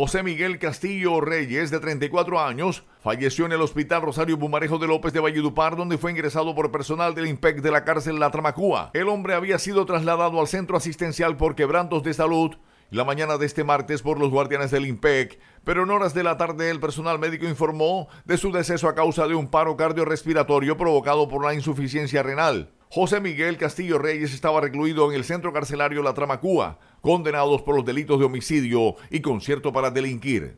José Miguel Castillo Reyes, de 34 años, falleció en el Hospital Rosario Bumarejo de López de Valledupar, donde fue ingresado por personal del IMPEC de la cárcel La Tramacúa. El hombre había sido trasladado al centro asistencial por quebrantos de salud la mañana de este martes por los guardianes del IMPEC, pero en horas de la tarde el personal médico informó de su deceso a causa de un paro cardiorrespiratorio provocado por la insuficiencia renal. José Miguel Castillo Reyes estaba recluido en el centro carcelario La Tramacúa, condenados por los delitos de homicidio y concierto para delinquir.